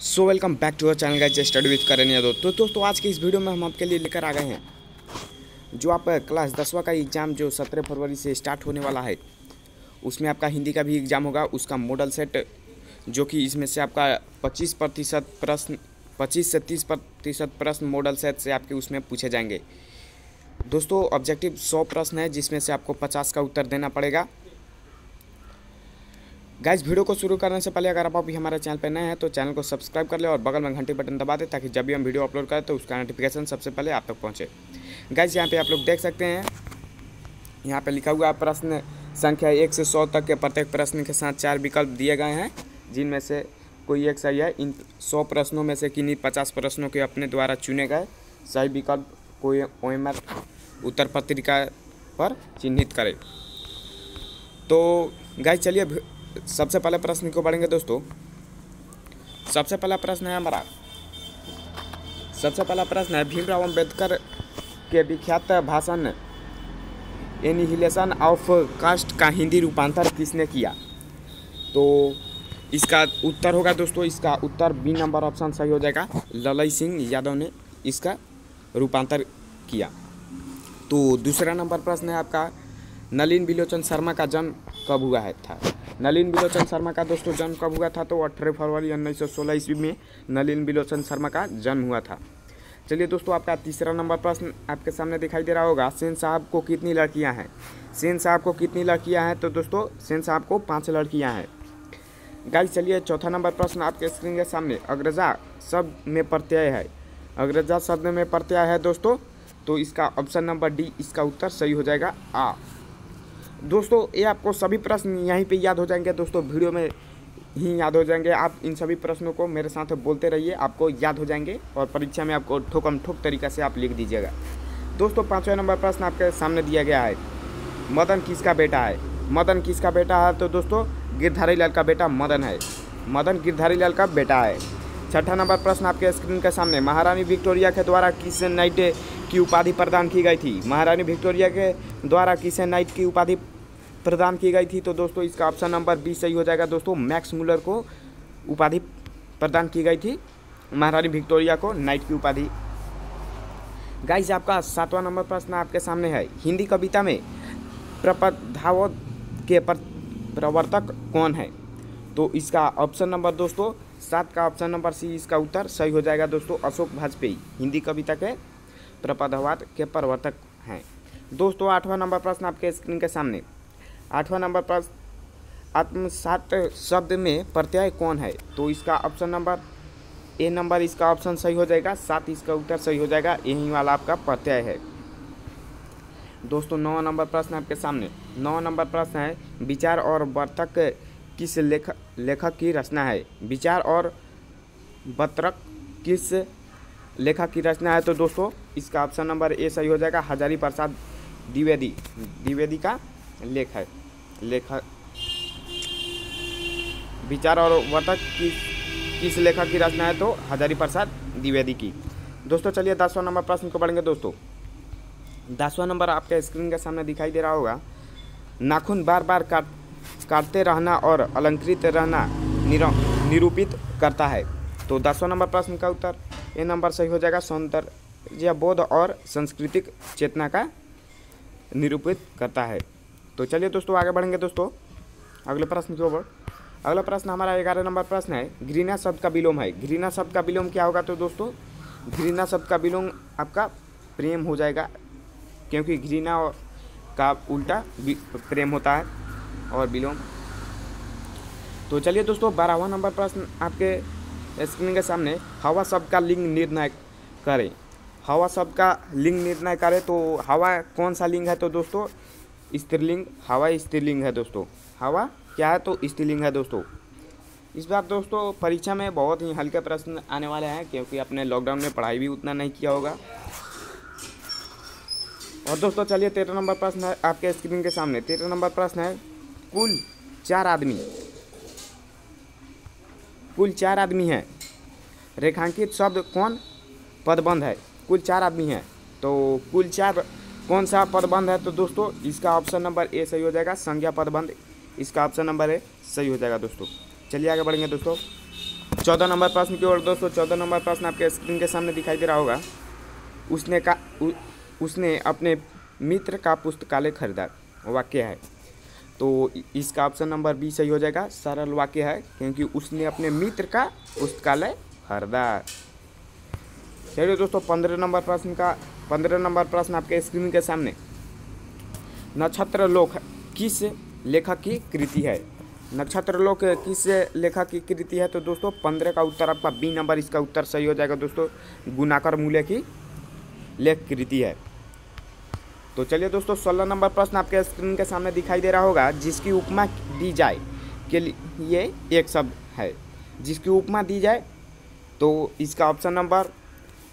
so welcome back to our channel guys study with Karan Yadav तो दोस्तों आज के इस वीडियो में हम आपके लिए लेकर आ गए हैं जो आप क्लास दसवा का एग्ज़ाम जो सत्रह फरवरी से स्टार्ट होने वाला है उसमें आपका हिंदी का भी एग्ज़ाम होगा उसका मॉडल सेट जो कि इसमें से आपका पच्चीस प्रतिशत प्रश्न पच्चीस से तीस प्रतिशत प्रश्न मॉडल सेट से आपके उसमें पूछे जाएंगे दोस्तों ऑब्जेक्टिव सौ प्रश्न है जिसमें से आपको पचास का उत्तर देना पड़ेगा गाइस वीडियो को शुरू करने से पहले अगर आप अभी हमारे चैनल पर नए हैं तो चैनल को सब्सक्राइब कर ले और बगल में घंटी बटन दबा दें ताकि जब भी हम वीडियो अपलोड करें तो उसका नोटिफिकेशन सबसे पहले आप तक पहुँचे गाइस यहाँ पर आप लोग देख सकते हैं यहाँ पर लिखा हुआ है प्रश्न संख्या एक से सौ तक के प्रत्येक प्रश्न के साथ चार विकल्प दिए गए हैं जिनमें से कोई एक सही है इन सौ प्रश्नों में से किन्हीं पचास प्रश्नों के अपने द्वारा चुने गए सही विकल्प कोई ओ उत्तर पत्रिका पर चिन्हित करें तो गाय चलिए सबसे पहले प्रश्न को पढ़ेंगे दोस्तों सबसे पहला प्रश्न है हमारा सबसे पहला प्रश्न है भीमराव अम्बेडकर के विख्यात भाषण एनिहिलेशन ऑफ कास्ट का हिंदी रूपांतर किसने किया तो इसका उत्तर होगा दोस्तों इसका उत्तर बी नंबर ऑप्शन सही हो जाएगा ललई सिंह यादव ने इसका रूपांतर किया तो दूसरा नंबर प्रश्न है आपका नलिन बिलोचन शर्मा का जन्म कब हुआ है था नलिन बिलोचन शर्मा का दोस्तों जन्म कब हुआ था तो अठारह फरवरी उन्नीस सौ सोलह ईस्वी में नलिन बिलोचन शर्मा का जन्म हुआ था चलिए दोस्तों आपका तीसरा नंबर प्रश्न आपके सामने दिखाई दे रहा होगा सेन साहब को कितनी लड़कियां हैं सेन साहब को कितनी लड़कियां हैं तो दोस्तों सेन साहब को पाँच लड़कियाँ हैं गाइस चलिए चौथा नंबर प्रश्न आपके स्क्रीन के सामने अग्रजा शब्द में प्रत्यय है अग्रजा शब्द में प्रत्यय है दोस्तों तो इसका ऑप्शन नंबर डी इसका उत्तर सही हो जाएगा आ दोस्तों ये आपको सभी प्रश्न यहीं पे याद हो जाएंगे दोस्तों वीडियो में ही याद हो जाएंगे आप इन सभी प्रश्नों को मेरे साथ बोलते रहिए आपको याद हो जाएंगे और परीक्षा में आपको ठोकम ठोक तरीका से आप लिख दीजिएगा दोस्तों पाँचवा नंबर प्रश्न आपके सामने दिया गया है मदन किसका बेटा है मदन किसका बेटा है तो दोस्तों गिरधारी लाल का बेटा मदन है मदन गिरधारी लाल का बेटा है छठा नंबर प्रश्न आपके स्क्रीन के सामने महारानी विक्टोरिया के द्वारा किस नाइट की उपाधि प्रदान की गई थी महारानी विक्टोरिया के द्वारा किस नाइट की उपाधि प्रदान की गई थी तो दोस्तों इसका ऑप्शन नंबर बी सही हो जाएगा दोस्तों मैक्स मूलर को उपाधि प्रदान की गई थी महारानी विक्टोरिया को नाइट की उपाधि गाइज आपका सातवां नंबर प्रश्न आपके सामने है हिंदी कविता में प्रपधावत के प्रवर्तक कौन है तो इसका ऑप्शन नंबर दोस्तों सात का ऑप्शन नंबर सी इसका उत्तर सही हो जाएगा दोस्तों अशोक वाजपेयी हिंदी कविता के प्रपधावत के प्रवर्तक हैं दोस्तों आठवां नंबर प्रश्न आपके स्क्रीन के सामने आठवां नंबर पर आत्मसात शब्द में प्रत्यय कौन है तो इसका ऑप्शन नंबर ए नंबर इसका ऑप्शन सही हो जाएगा सात इसका उत्तर सही हो जाएगा यही वाला आपका प्रत्यय है दोस्तों नौ नंबर प्रश्न आपके सामने नौ नंबर प्रश्न है विचार और वर्तक किस लेखक लेखक की रचना है विचार और वर्तक किस लेखक की रचना है तो दोस्तों इसका ऑप्शन नंबर ए सही हो जाएगा हजारी प्रसाद द्विवेदी द्विवेदी का लेख है लेखक विचार और वर्तक किस किस लेखक की रचना है तो हजारी प्रसाद द्विवेदी की दोस्तों चलिए दसवां नंबर प्रश्न को पढ़ेंगे दोस्तों दसवां नंबर आपके स्क्रीन के सामने दिखाई दे रहा होगा नाखून बार बार काट काटते रहना और अलंकृत रहना निरूपित करता है तो दसवां नंबर प्रश्न का उत्तर ए नंबर सही हो जाएगा सौंदर्य बोध और सांस्कृतिक चेतना का निरूपित करता है तो चलिए दोस्तों आगे बढ़ेंगे दोस्तों अगले प्रश्न की ओर अगला प्रश्न हमारा ग्यारह नंबर प्रश्न है घृणा शब्द का विलोम है घृणा शब्द का विलोम क्या होगा तो दोस्तों घृणा शब्द का विलोम आपका प्रेम हो जाएगा क्योंकि घृणा का उल्टा प्रेम होता है और विलोम तो चलिए दोस्तों बारहवा नंबर प्रश्न आपके स्क्रीन के सामने हवा शब्द का लिंग निर्णय करें हवा शब्द का लिंग निर्णय करें तो हवा कौन सा लिंग है तो दोस्तों स्त्रीलिंग हवा स्त्रीलिंग है दोस्तों हवा क्या है तो स्त्रीलिंग है दोस्तों इस बार दोस्तों परीक्षा में बहुत ही हल्के प्रश्न आने वाले हैं क्योंकि अपने लॉकडाउन में पढ़ाई भी उतना नहीं किया होगा और दोस्तों चलिए तेरह नंबर प्रश्न है आपके स्क्रीन के सामने तेरह नंबर प्रश्न है कुल चार आदमी कुल चार आदमी हैं रेखांकित शब्द कौन पदबंध है कुल चार आदमी हैं तो कुल चार कौन सा पदबंध है तो दोस्तों इसका ऑप्शन नंबर ए सही हो जाएगा संज्ञा पदबंध इसका ऑप्शन नंबर ए सही हो जाएगा दोस्तों चलिए आगे बढ़ेंगे दोस्तों चौदह नंबर प्रश्न की ओर दोस्तों चौदह नंबर प्रश्न आपके स्क्रीन के सामने दिखाई दे रहा होगा उसने का उ, उसने अपने मित्र का पुस्तकालय खरीदा वाक्य है तो इसका ऑप्शन नंबर बी सही हो जाएगा सरल वाक्य है क्योंकि उसने अपने मित्र का पुस्तकालय खरीदा चलिए दोस्तों पंद्रह नंबर प्रश्न का पंद्रह नंबर प्रश्न आपके स्क्रीन के सामने नक्षत्र लोक किस लेखक की कृति है नक्षत्र लोक किस लेखक की कृति है तो दोस्तों पंद्रह का उत्तर आपका बी नंबर इसका उत्तर सही हो जाएगा दोस्तों गुनाकर मूल्य की लेख कृति है तो चलिए दोस्तों सोलह नंबर प्रश्न आपके स्क्रीन के सामने दिखाई दे रहा होगा जिसकी उपमा दी जाए के लिए एक शब्द है जिसकी उपमा दी जाए तो इसका option number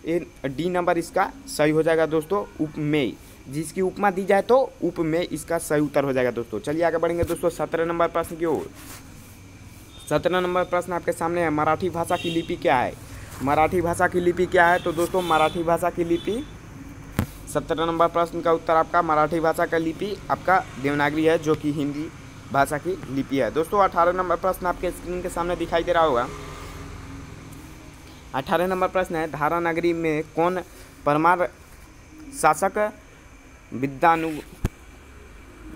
A D number इसका सही हो जाएगा दोस्तों उपमेय जिसकी उपमा दी जाए तो उपमेय इसका सही उत्तर हो जाएगा दोस्तों चलिए आगे बढ़ेंगे दोस्तों सत्रह नंबर प्रश्न की ओर सत्रह नंबर प्रश्न आपके सामने है मराठी भाषा की लिपि क्या है मराठी भाषा की लिपि क्या है तो दोस्तों मराठी भाषा की लिपि सत्रह नंबर प्रश्न का उत्तर आपका मराठी भाषा का लिपि आपका देवनागरी है जो कि हिंदी भाषा की लिपि है दोस्तों अठारह नंबर प्रश्न आपके स्क्रीन के सामने दिखाई दे रहा होगा अठारह नंबर प्रश्न है धारा नगरी में कौन परमार शासक विद्यानु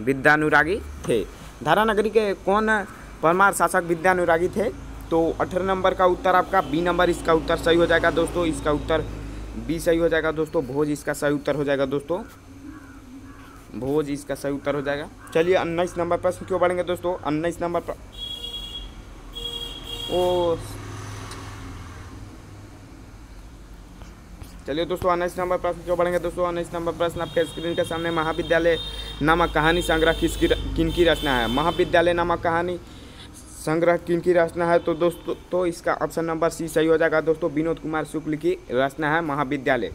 विद्यानुरागी थे धारा नगरी के कौन परमार शासक विद्यानुरागी थे तो अठारह नंबर का उत्तर आपका बी नंबर इसका उत्तर सही हो जाएगा दोस्तों इसका उत्तर बी सही हो जाएगा दोस्तों भोज इसका सही उत्तर हो जाएगा दोस्तों भोज इसका सही उत्तर हो जाएगा चलिए उन्नीस नंबर प्रश्न क्यों बढ़ेंगे दोस्तों उन्नीस नंबर ओ चलिए दोस्तों अनाइस नंबर प्रश्न क्यों बढ़ेंगे दोस्तों अनाइस नंबर प्रश्न आपके स्क्रीन के सामने महाविद्यालय नामक कहानी संग्रह किसकी किन की रचना है महाविद्यालय नामक कहानी संग्रह किन की रचना है तो दोस्तों तो इसका ऑप्शन नंबर सी सही हो जाएगा दोस्तों विनोद कुमार शुक्ल की रचना है महाविद्यालय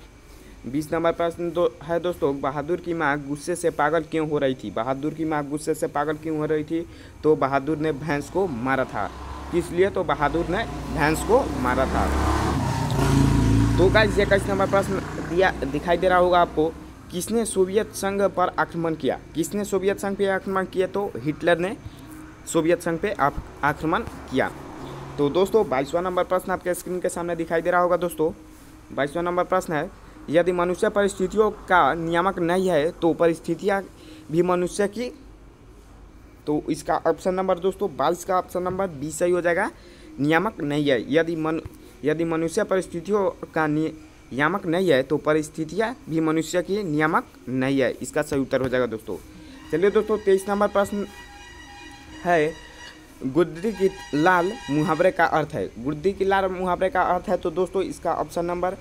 बीस नंबर प्रश्न दो है दोस्तों बहादुर की माँ गुस्से से पागल क्यों हो रही थी बहादुर की माँ गुस्से से पागल क्यों हो रही थी तो बहादुर ने भैंस को मारा था किस लिए तो बहादुर ने भैंस को मारा था तो गाइज इक्कीस नंबर प्रश्न दिया दिखाई दे रहा होगा आपको किसने सोवियत संघ पर आक्रमण किया किसने सोवियत संघ पर आक्रमण किया तो हिटलर ने सोवियत संघ पे आक्रमण किया तो दोस्तों बाईसवां नंबर प्रश्न आपके स्क्रीन के सामने दिखाई दे रहा होगा दोस्तों बाईसवां नंबर प्रश्न है यदि मनुष्य परिस्थितियों का नियामक नहीं है तो परिस्थितियाँ भी मनुष्य की तो इसका ऑप्शन नंबर दोस्तों बाईस का ऑप्शन नंबर बी सही हो जाएगा नियामक नहीं है यदि मन यदि मनुष्य परिस्थितियों का नियामक नहीं है तो परिस्थितियाँ भी मनुष्य की नियामक नहीं है इसका सही उत्तर हो जाएगा दोस्तों चलिए दोस्तों तेईस नंबर प्रश्न है गुद्दी की लाल मुहावरे का अर्थ है गुद्दी की लाल मुहावरे का अर्थ है तो दोस्तों इसका ऑप्शन नंबर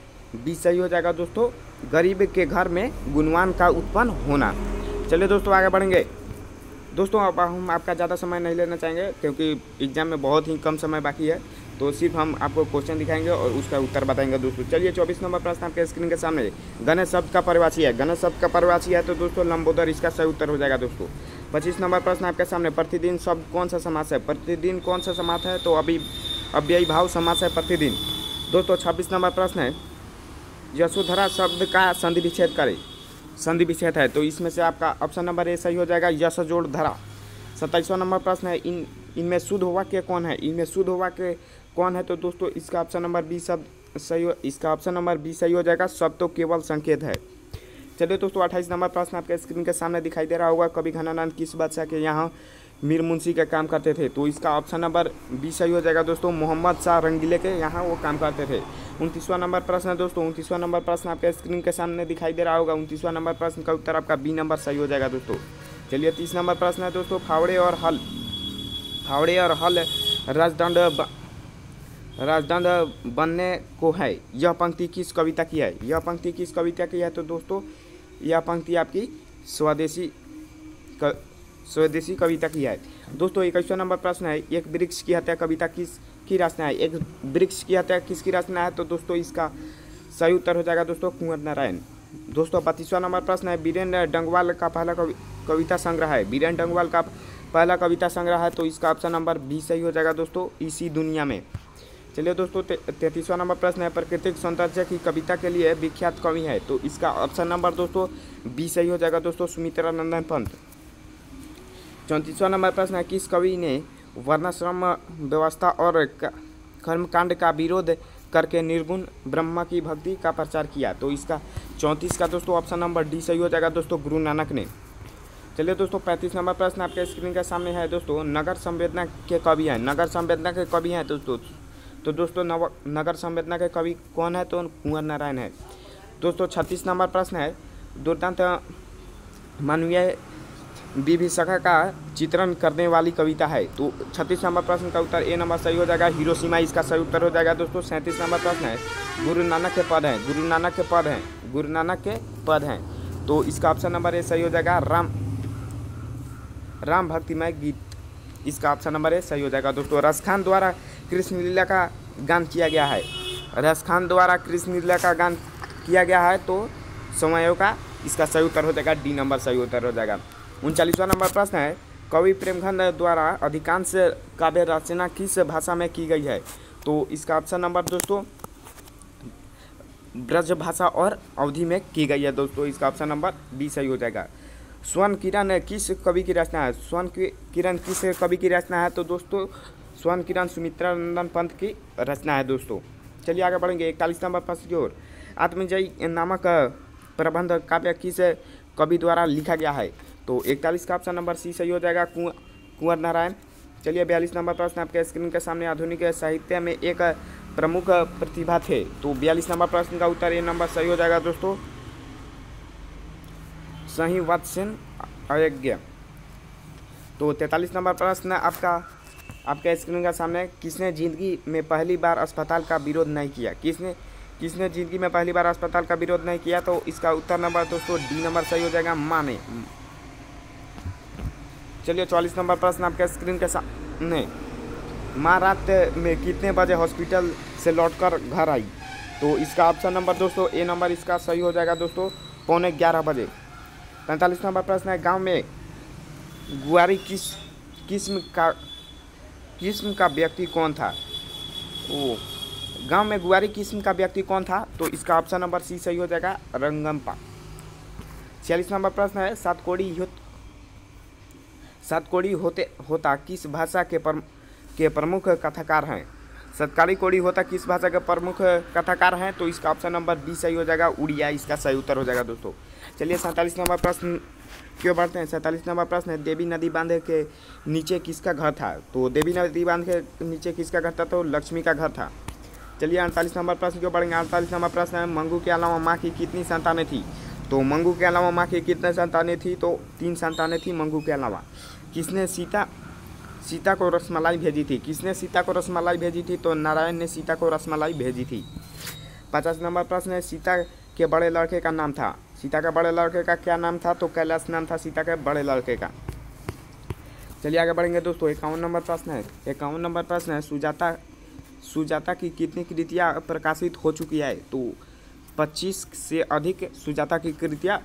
बी सही हो जाएगा दोस्तों गरीब के घर में गुणवान का उत्पन्न होना चलिए दोस्तों आगे बढ़ेंगे दोस्तों अब हम आपका ज़्यादा समय नहीं लेना चाहेंगे क्योंकि एग्ज़ाम में बहुत ही कम समय बाकी है तो सिर्फ हम आपको क्वेश्चन दिखाएंगे और उसका उत्तर बताएंगे दोस्तों चलिए चौबीस नंबर प्रश्न आपके स्क्रीन के सामने गणेश शब्द का परवासी है गणेश शब्द का परवासी है तो दोस्तों लंबोदर इसका सही उत्तर हो जाएगा दोस्तों पच्चीस नंबर प्रश्न आपके सामने प्रतिदिन शब्द कौन सा समास है प्रतिदिन कौन सा समास है तो अभी अव्ययी भाव समास है प्रतिदिन दोस्तों छब्बीस नंबर प्रश्न है यशोधरा शब्द का संधि विच्छेद करें संधि विच्छेद है तो इसमें से आपका ऑप्शन नंबर ए सही हो जाएगा यश जोड़ धरा सत्ताईसवां नंबर प्रश्न है इन इनमें शुद्ध वाक्य कौन है इनमें शुद्ध वाक्य कौन है तो दोस्तों इसका ऑप्शन नंबर बी सब सही हो इसका ऑप्शन नंबर बी सही हो जाएगा सब तो केवल संकेत है चलिए दोस्तों अट्ठाईस नंबर प्रश्न आपके स्क्रीन के सामने दिखाई दे रहा होगा कभी घनानंद किस बादशाह के यहाँ मीर मुंशी का काम करते थे तो इसका ऑप्शन नंबर बी सही हो जाएगा दोस्तों मोहम्मद शाह रंगीले के यहाँ वो काम करते थे उनतीसवां नंबर प्रश्न है दोस्तों उनतीसवां नंबर प्रश्न आपके स्क्रीन के सामने दिखाई दे रहा होगा उनतीसवां नंबर प्रश्न का उत्तर आपका बी नंबर सही हो जाएगा दोस्तों चलिए तीस नंबर प्रश्न है दोस्तों फावड़े और हल फावड़े और हल राजदंड राजदंड बनने को है यह पंक्ति किस कविता की है यह पंक्ति किस कविता की है तो दोस्तों यह पंक्ति आपकी स्वदेशी स्वदेशी कविता की है दोस्तों इक्कीसवा नंबर प्रश्न है एक वृक्ष की हत्या कविता किस की रचना है एक वृक्ष की हत्या किसकी रचना है तो दोस्तों इसका सही उत्तर हो जाएगा दोस्तों कुंवर नारायण दोस्तों पच्चीसवा नंबर प्रश्न है बीरेन डंगवाल का पहला कवि, कविता संग्रह है बीरेन डंगवाल का पहला कविता संग्रह है तो इसका ऑप्शन नंबर बी सही हो जाएगा दोस्तों इसी दुनिया में चलिए दोस्तों तैतीसवा नंबर प्रश्न है प्राकृतिक सौंदर्य की कविता के लिए विख्यात कवि है तो इसका ऑप्शन नंबर दोस्तों बी सही हो जाएगा दोस्तों सुमित्रा नंदन पंत चौंतीसवां नंबर प्रश्न है किस कवि ने वर्णाश्रम व्यवस्था और कर्मकांड का विरोध करके निर्गुण ब्रह्मा की भक्ति का प्रचार किया तो इसका चौंतीस का दोस्तों ऑप्शन नंबर डी सही हो जाएगा दोस्तों गुरु नानक ने चलिए दोस्तों पैंतीस नंबर प्रश्न आपके स्क्रीन के सामने है दोस्तों नगर संवेदना के कवि हैं नगर संवेदना के कवि हैं दोस्तों तो दोस्तों नव नगर संवेदना के कवि कौन है तो कुंवर नारायण है दोस्तों छत्तीस नंबर प्रश्न है दुर्दांत मानवीय विभिषका का चित्रण करने वाली कविता है तो छत्तीस नंबर प्रश्न का उत्तर ए नंबर सही हो जाएगा सीमा इसका सही उत्तर हो जाएगा दोस्तों सैंतीस नंबर प्रश्न है गुरु नानक के पद हैं गुरु नानक के पद हैं गुरु नानक के पद हैं तो इसका ऑप्शन नंबर ए सही हो जाएगा राम राम भक्तिमय गीत इसका ऑप्शन नंबर ए सही हो जाएगा दोस्तों रसखान द्वारा कृष्ण लीला का गान किया गया है रसखान द्वारा कृष्ण लीला का गान किया गया है तो समयों का इसका सही उत्तर हो जाएगा डी नंबर सही उत्तर हो जाएगा उनचालीसवा नंबर प्रश्न है कवि प्रेमघंड द्वारा अधिकांश काव्य रचना किस भाषा में की गई है तो इसका ऑप्शन नंबर दोस्तों ब्रज भाषा और अवधि में की गई है दोस्तों इसका ऑप्शन नंबर बी सही हो जाएगा स्वर्ण किरण किस कवि की रचना है स्वर्ण किरण किस कवि की रचना है तो दोस्तों स्वर्ण किरण सुमित्रा नंदन पंत की रचना है दोस्तों चलिए आगे बढ़ेंगे इकतालीस नंबर प्रश्न की ओर आत्मजय नामक प्रबंध काव्य किस कवि द्वारा लिखा गया है तो इकतालीस का ऑप्शन नंबर सी सही हो जाएगा कुंवर नारायण चलिए बयालीस नंबर प्रश्न आपके स्क्रीन के सामने आधुनिक साहित्य में एक प्रमुख प्रतिभा थे तो बयालीस नंबर प्रश्न का उत्तर ये नंबर सही हो जाएगा दोस्तों सही वत्सन अयज्ञ तो तैतालीस नंबर प्रश्न आपका आपका स्क्रीन का सामने किसने ज़िंदगी में पहली बार अस्पताल का विरोध नहीं किया किसने किसने ज़िंदगी में पहली बार अस्पताल का विरोध नहीं किया तो इसका उत्तर नंबर दोस्तों डी नंबर सही हो जाएगा माँ ने चलिए चौलीस नंबर प्रश्न आपके स्क्रीन के सामने माँ रात में कितने बजे हॉस्पिटल से लौटकर घर आई तो इसका ऑप्शन नंबर दोस्तों ए नंबर इसका सही हो जाएगा दोस्तों पौने ग्यारह बजे पैंतालीस नंबर प्रश्न है गांव में गुआरी किस किस्म का किस्म का व्यक्ति कौन था वो गांव में गुआरी किस्म का व्यक्ति कौन था तो इसका ऑप्शन नंबर सी सही हो जाएगा रंगम्पा छियालीस नंबर प्रश्न है कोड़ी युद्ध कोड़ी होते होता किस भाषा के पर, के प्रमुख कथाकार हैं सत्कारी कोड़ी होता किस भाषा के प्रमुख कथाकार हैं तो इसका ऑप्शन नंबर बी सही हो जाएगा उड़िया इसका सही उत्तर हो जाएगा दोस्तों चलिए सैंतालीस नंबर प्रश्न क्यों बढ़ते हैं सैंतालीस नंबर प्रश्न है देवी नदी बांध के नीचे किसका घर था तो देवी नदी बांध के नीचे किसका घर था तो लक्ष्मी का घर था चलिए अड़तालीस नंबर प्रश्न क्यों बढ़ेंगे अड़तालीस नंबर प्रश्न है मंगू के अलावा माँ की कितनी संतानें थी तो मंगू के अलावा माँ की कितने संतानें थी तो तीन संतानें थी मंगू के अलावा किसने सीता सीता को रसमलाई भेजी थी किसने सीता को रसमलाई भेजी थी तो नारायण ने सीता को रसमलाई भेजी थी पचास नंबर प्रश्न है सीता के बड़े लड़के का नाम था सीता के बड़े लड़के का क्या नाम था तो कैलाश नाम था सीता के बड़े लड़के का चलिए आगे बढ़ेंगे दोस्तों इक्यावन नंबर प्रश्न है इक्यावन नंबर प्रश्न है सुजाता सुजाता की कितनी कृतियाँ प्रकाशित हो चुकी है तो पच्चीस से अधिक सुजाता की कृतियाँ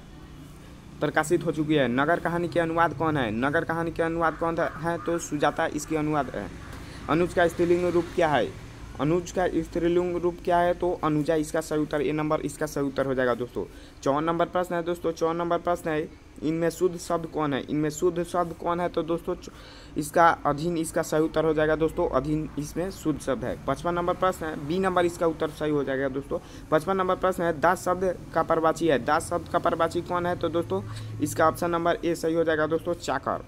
प्रकाशित हो चुकी है नगर कहानी के अनुवाद कौन है नगर कहानी के अनुवाद कौन है तो सुजाता इसके अनुवाद है अनुज का स्त्रीलिंग रूप क्या है अनुज का स्त्रीलिंग रूप क्या है तो अनुजा इसका सही उत्तर ए नंबर इसका सही उत्तर हो जाएगा दोस्तों चौवन नंबर प्रश्न है दोस्तों चौवन नंबर प्रश्न है इनमें शुद्ध शब्द कौन है इनमें शुद्ध शब्द कौन है तो दोस्तों इसका अधीन इसका सही उत्तर हो जाएगा दोस्तों अधीन इसमें शुद्ध शब्द है पचपन नंबर प्रश्न है बी नंबर इसका उत्तर सही हो जाएगा दोस्तों पचपन नंबर प्रश्न है दास शब्द का परवाची है दास शब्द का परवाची कौन है तो दोस्तों इसका ऑप्शन नंबर ए सही हो जाएगा दोस्तों चाकर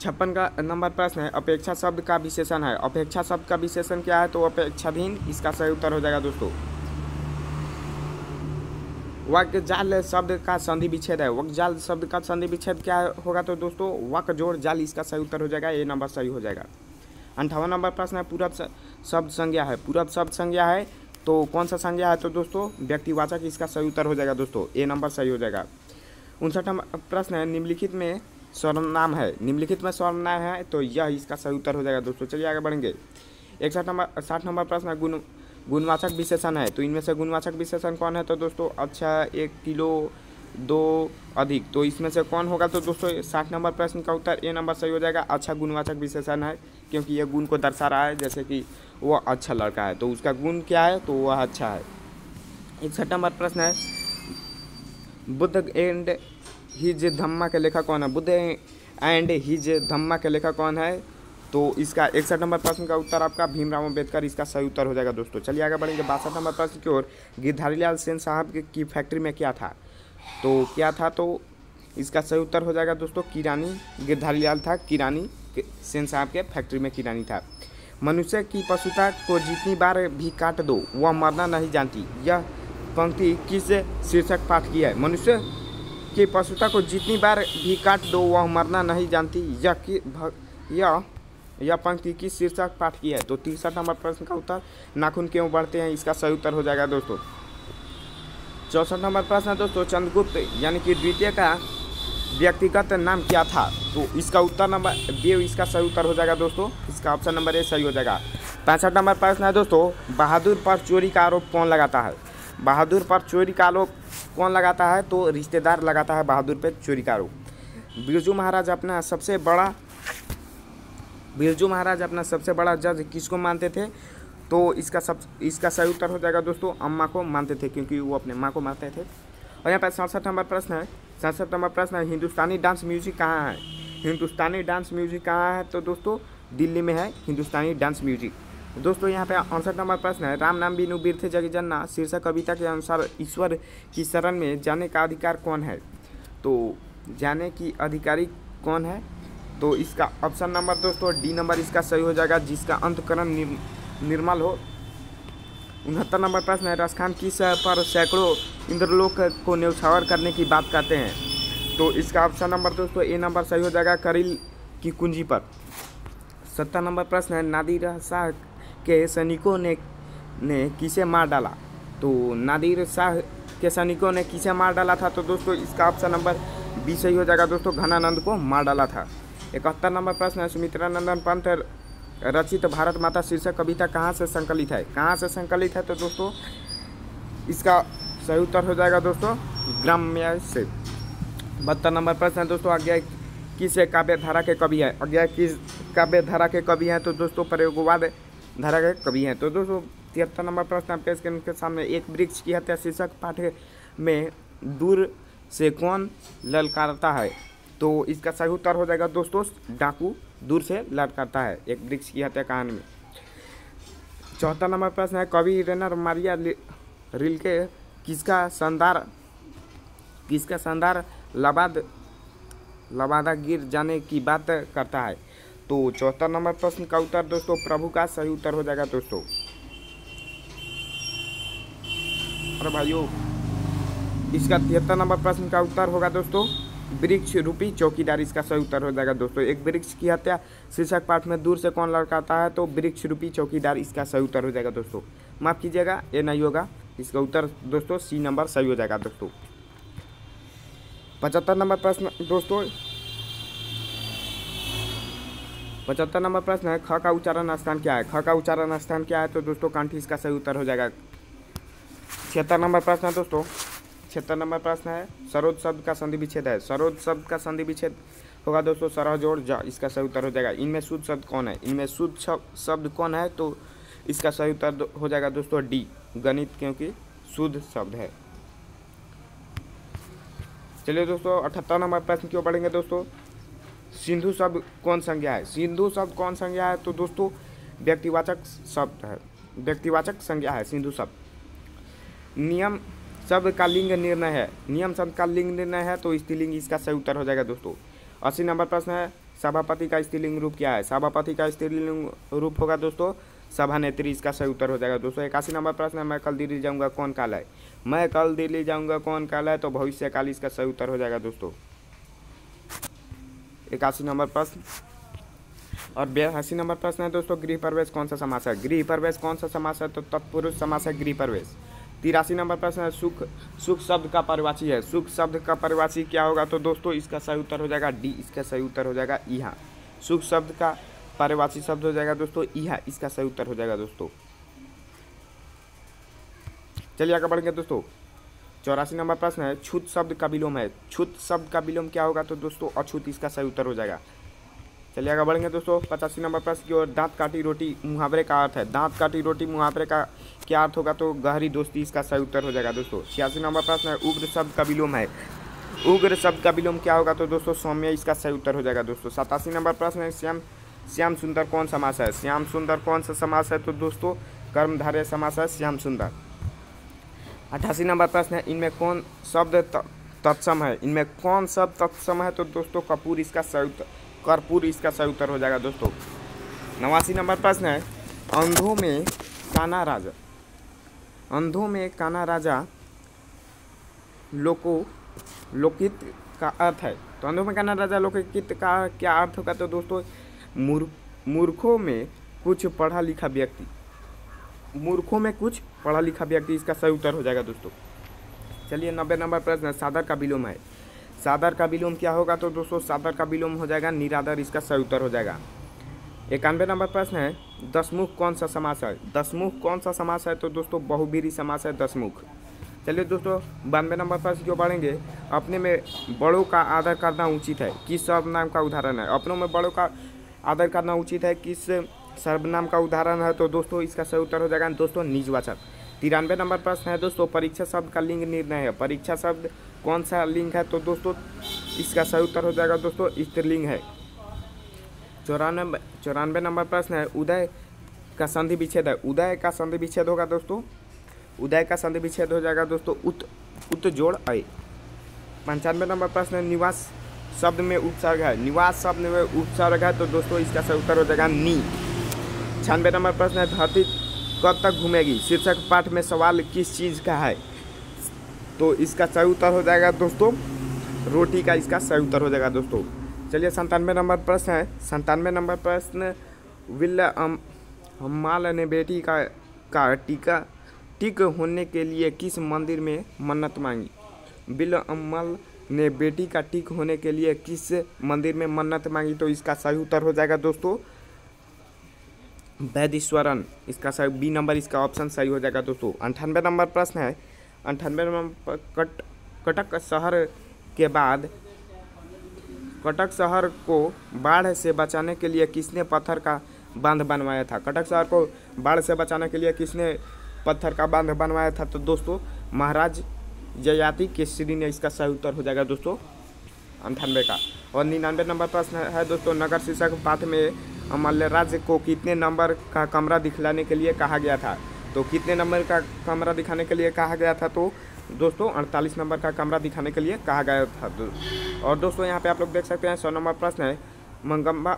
छप्पन का नंबर प्रश्न है अपेक्षा शब्द का विशेषण है अपेक्षा शब्द का विशेषण क्या है तो अपेक्षाधीन इसका सही उत्तर हो जाएगा दोस्तों वक जाल शब्द का संधि विच्छेद है वक जाल शब्द का संधि विच्छेद क्या होगा तो दोस्तों वक जोड़ जाल इसका सही उत्तर हो जाएगा ये नंबर सही हो जाएगा अंठावन नंबर प्रश्न है पूरब शब्द संज्ञा है पूरब शब्द संज्ञा है तो कौन सा संज्ञा है तो दोस्तों व्यक्तिवाचक इसका सही उत्तर हो जाएगा दोस्तों ये नंबर सही हो जाएगा उनसठ नंबर प्रश्न है निम्नलिखित में नाम है निम्नलिखित में नाम है तो यह इसका सही उत्तर हो जाएगा दोस्तों चलिए आगे बढ़ेंगे एक साठ नंबर साठ नंबर प्रश्न है गुण गुणवाचक विशेषण है तो इनमें से गुणवाचक विशेषण कौन है तो दोस्तों अच्छा एक किलो दो अधिक तो इसमें से कौन होगा तो दोस्तों साठ नंबर प्रश्न का उत्तर ए नंबर सही हो जाएगा अच्छा गुणवाचक विशेषण है क्योंकि यह गुण को दर्शा रहा है जैसे कि वह अच्छा लड़का है तो उसका गुण क्या है तो वह अच्छा है इकसठ नंबर प्रश्न है बुद्ध एंड हिज धम्मा के लेखक कौन है बुद्ध एंड हिज धम्मा के लेखक कौन है तो इसका इकसठ नंबर प्रश्न का उत्तर आपका भीमराव अम्बेडकर इसका सही उत्तर हो जाएगा दोस्तों चलिए आगे बढ़ेंगे बासठ नंबर प्रश्न की ओर गिरधारीलाल सेन साहब की फैक्ट्री में क्या था तो क्या था तो इसका सही उत्तर हो जाएगा दोस्तों किरानी गिरधारीलाल था किरानी सेन साहब के फैक्ट्री में किरानी था मनुष्य की पशुता को जितनी बार भी काट दो वह मरना नहीं जानती यह पंक्ति किस शीर्षक पाठ की है मनुष्य कि पशुता को जितनी बार भी काट दो वह मरना नहीं जानती यह कि यह यह पंक्ति किस शीर्षक पाठ की है तो तिरसठ नंबर प्रश्न का उत्तर नाखून क्यों बढ़ते हैं इसका सही उत्तर हो जाएगा दोस्तों चौसठ नंबर प्रश्न है दोस्तों चंद्रगुप्त यानी कि द्वितीय का व्यक्तिगत नाम क्या था तो इसका उत्तर नंबर देव इसका सही उत्तर हो जाएगा दोस्तों इसका ऑप्शन नंबर ए सही हो जाएगा पैंसठ नंबर प्रश्न है दोस्तों बहादुर पर चोरी का आरोप कौन लगाता है बहादुर पर चोरी का आरोप कौन लगाता है तो रिश्तेदार लगाता है बहादुर पे चोरी का आरोप बिरजू महाराज अपना सबसे बड़ा बिरजू महाराज अपना सबसे बड़ा जज किसको मानते थे तो इसका सब इसका सही उत्तर हो जाएगा दोस्तों अम्मा को मानते थे क्योंकि वो अपने माँ को मानते थे और यहाँ पर सड़सठ नंबर प्रश्न है सड़सठ नंबर प्रश्न है हिंदुस्तानी डांस म्यूजिक कहाँ है हिंदुस्तानी डांस म्यूजिक कहाँ है तो दोस्तों दिल्ली में है हिंदुस्तानी डांस म्यूजिक दोस्तों यहाँ पे अड़सठ नंबर प्रश्न है राम नाम बिनु बीर्थ जग जन्ना शीर्षक कविता के अनुसार ईश्वर की शरण में जाने का अधिकार कौन है तो जाने की अधिकारी कौन है तो इसका ऑप्शन नंबर दोस्तों डी नंबर इसका सही हो जाएगा जिसका अंतकरण निर, निर्मल हो उनहत्तर नंबर प्रश्न है की किस पर सैकड़ों इंद्रलोक को न्यौछावर करने की बात करते हैं तो इसका ऑप्शन नंबर दोस्तों ए नंबर सही हो जाएगा करील की कुंजी पर सत्तर नंबर प्रश्न है नादी रहसा के सैनिकों ने ने किसे मार डाला तो नादिर शाह के सैनिकों ने किसे मार डाला था तो दोस्तों इसका ऑप्शन नंबर बी सही हो जाएगा दोस्तों घनानंद को मार डाला था इकहत्तर नंबर प्रश्न है सुमित्रानंदन पंथ रचित भारत माता शीर्षक कविता कहाँ से संकलित है कहाँ से संकलित है तो दोस्तों इसका सही उत्तर हो जाएगा दोस्तों ग्राम्य से बहत्तर नंबर प्रश्न है दोस्तों आज्ञा किस काव्य धारा के कवि है आज्ञा किस काव्य धारा के कवि हैं तो दोस्तों प्रयोगवाद धारा गए कवि हैं तो दोस्तों तिहत्तर नंबर प्रश्न आपके स्क्रीन के सामने एक वृक्ष की हत्या शीर्षक पाठ में दूर से कौन ललकारता है तो इसका सही उत्तर हो जाएगा दोस्तों डाकू दूर से ललकारता है एक वृक्ष की हत्या कहानी में चौथा नंबर प्रश्न है कवि रेनर मारिया रिलके किसका शानदार किसका शानदार लबाद लबादा गिर जाने की बात करता है तो चौहत्तर नंबर प्रश्न का उत्तर दोस्तों प्रभु का सही उत्तर हो जाएगा दोस्तों और भाइयों इसका तिहत्तर नंबर प्रश्न का उत्तर होगा दोस्तों वृक्ष रूपी चौकीदार इसका सही उत्तर हो जाएगा दोस्तों एक वृक्ष की हत्या शीर्षक पाठ में दूर से कौन लड़काता है तो वृक्ष रूपी चौकीदार इसका सही उत्तर हो जाएगा दोस्तों माफ़ कीजिएगा ये नहीं होगा इसका उत्तर दोस्तों सी नंबर सही हो जाएगा दोस्तों पचहत्तर नंबर प्रश्न दोस्तों पचहत्तर नंबर प्रश्न है ख का उच्चारण स्थान क्या है ख का उच्चारण स्थान क्या है तो दोस्तों कांठी इसका सही उत्तर हो जाएगा छिहत्तर नंबर प्रश्न है दोस्तों छिहत्तर नंबर प्रश्न है सरोज शब्द का संधि विच्छेद है सरोज शब्द का संधि विच्छेद होगा दोस्तों सरहजोड़ ज इसका सही उत्तर हो जाएगा इनमें शुद्ध शब्द कौन है इनमें शुद्ध शब्द कौन है तो इसका सही उत्तर हो जाएगा दोस्तों डी गणित क्योंकि शुद्ध शब्द है चलिए दोस्तों अठहत्तर नंबर प्रश्न क्यों पढ़ेंगे दोस्तों सिंधु शब्द कौन संज्ञा है सिंधु शब्द कौन संज्ञा है तो दोस्तों व्यक्तिवाचक शब्द है व्यक्तिवाचक संज्ञा है सिंधु शब्द नियम शब्द का लिंग निर्णय है नियम शब्द का लिंग निर्णय है तो स्त्रीलिंग इसका सही उत्तर हो जाएगा दोस्तों अस्सी नंबर प्रश्न है सभापति का स्त्रीलिंग रूप क्या है सभापति का स्त्रीलिंग रूप होगा दोस्तों सभा नेत्री इसका सही उत्तर हो जाएगा दोस्तों इक्यासी नंबर प्रश्न है मैं कल दिल्ली जाऊंगा कौन काल है मैं कल दिल्ली जाऊंगा कौन काल है तो भविष्य काल इसका सही उत्तर हो जाएगा दोस्तों इक्यासी नंबर प्रश्न और बयासी नंबर प्रश्न है दोस्तों गृह प्रवेश कौन सा समास है गृह प्रवेश कौन सा समास है तो तत्पुरुष समास है गृह प्रवेश तिरासी नंबर प्रश्न है सुख सुख शब्द का परिवाची है सुख शब्द का परिवाची क्या होगा तो दोस्तों इसका सही उत्तर हो जाएगा डी इसका सही उत्तर हो जाएगा यहाँ सुख शब्द का परिवाची शब्द हो जाएगा दोस्तों यहाँ इसका सही उत्तर हो जाएगा दोस्तों चलिए आगे बढ़ेंगे दोस्तों चौरासी नंबर प्रश्न है छुत शब्द का विलोम है छुत शब्द का विलोम क्या होगा तो दोस्तों अछूत इसका सही उत्तर हो जाएगा चलिए आगे बढ़ेंगे दोस्तों पचासी नंबर प्रश्न की ओर दांत काटी रोटी मुहावरे का अर्थ है दांत काटी रोटी मुहावरे का क्या अर्थ होगा तो गहरी दोस्ती इसका सही उत्तर हो जाएगा दोस्तों छियासी नंबर प्रश्न है उग्र शब्द का विलोम है उग्र शब्द का विलोम क्या होगा तो दोस्तों सौम्य इसका सही उत्तर हो जाएगा दोस्तों सतासी नंबर प्रश्न है श्याम श्याम सुंदर कौन समास है श्याम सुंदर कौन सा समास है तो दोस्तों कर्मधारय समास है श्याम सुंदर अट्ठासी नंबर प्रश्न है इनमें कौन शब्द तत्सम है इनमें कौन शब्द तत्सम है तो दोस्तों कपूर इसका सही कर्पूर इसका सही उत्तर हो जाएगा दोस्तों नवासी नंबर प्रश्न है अंधों में काना राजा अंधों में काना राजा लोको लोकित का अर्थ है तो अंधों में काना राजा लोकित का क्या अर्थ होगा तो दोस्तों मूर्खों में कुछ पढ़ा लिखा व्यक्ति मूर्खों में कुछ पढ़ा लिखा व्यक्ति इसका सही उत्तर हो जाएगा दोस्तों चलिए नब्बे नंबर प्रश्न सादर का विलोम है सादर का विलोम क्या होगा तो दोस्तों सादर का विलोम हो जाएगा निरादर इसका सही उत्तर हो जाएगा इक्यानवे नंबर प्रश्न है दसमुख कौन सा समास है दसमुख कौन सा समास है तो दोस्तों बहुबीरी समास है दसमुख चलिए दोस्तों बानवे नंबर पर जो बढ़ेंगे अपने में बड़ों का आदर करना उचित है किस सब नाम का उदाहरण है अपनों में बड़ों का आदर करना उचित है किस सर्वनाम का उदाहरण है तो दोस्तों इसका सही उत्तर हो जाएगा दोस्तों निजवाचक तिरानवे नंबर प्रश्न है दोस्तों परीक्षा शब्द का लिंग निर्णय है परीक्षा शब्द कौन सा लिंग है तो दोस्तों इसका सही उत्तर हो जाएगा दोस्तों स्त्रीलिंग है चौरानवे चौरानवे नंबर प्रश्न है उदय का संधि विच्छेद है उदय का संधि विच्छेद होगा दोस्तों उदय का संधि विच्छेद हो जाएगा दोस्तों उत उत जोड़ अय पंचानवे नंबर प्रश्न है निवास शब्द में उपसर्ग है निवास शब्द में उपसर्ग है तो दोस्तों इसका सही उत्तर हो जाएगा नी छियानवे नंबर प्रश्न है धरती कब तक घूमेगी शीर्षक पाठ में सवाल किस चीज़ का है तो इसका सही उत्तर हो जाएगा दोस्तों रोटी का इसका सही उत्तर हो जाएगा दोस्तों चलिए संतानवे नंबर प्रश्न है संतानवे नंबर प्रश्न विल हमाल ने बेटी का का टीका टिक होने के लिए किस मंदिर में मन्नत मांगी बिल अम्मल ने बेटी का टिक होने के लिए किस मंदिर में मन्नत मांगी तो इसका सही उत्तर हो जाएगा दोस्तों वैदेश्वरन इसका सही बी नंबर इसका ऑप्शन सही हो जाएगा दोस्तों अंठानवे नंबर प्रश्न है अंठानवे नंबर कट कटक शहर के बाद कटक शहर को बाढ़ से बचाने के लिए किसने पत्थर का बांध बनवाया था कटक शहर को बाढ़ से बचाने के लिए किसने पत्थर का बांध बनवाया था तो दोस्तों महाराज जयाति केसरी ने इसका सही उत्तर हो जाएगा दोस्तों अंठानवे का और निन्यानवे नंबर प्रश्न है दोस्तों नगर शीर्षक पाठ में राज्य को कितने नंबर का कमरा दिखलाने के लिए कहा गया था तो कितने नंबर का कमरा दिखाने के लिए कहा गया था तो दोस्तों अड़तालीस नंबर का कमरा दिखाने के लिए कहा गया था दो, और दोस्तों यहाँ पे आप लोग देख सकते हैं सौ नंबर प्रश्न है मंगम्मा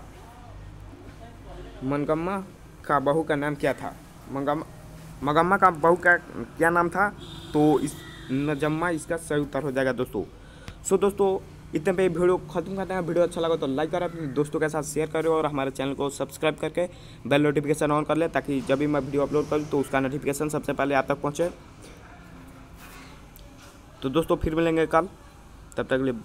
मंगम्मा का बहू का नाम क्या था मंगम्मा मंगम्मा का बहू का क्या नाम था तो इस नजम्मा इसका सही उत्तर हो जाएगा दोस्तों सो दोस्तों इतने पे वीडियो खत्म करते हैं वीडियो अच्छा लगा तो लाइक करें अपने दोस्तों के साथ शेयर करें और हमारे चैनल को सब्सक्राइब करके बेल नोटिफिकेशन ऑन कर लें ताकि जब भी मैं वीडियो अपलोड करूँ तो उसका नोटिफिकेशन सबसे पहले आप तक पहुँचे तो दोस्तों फिर मिलेंगे कल तब तक लिए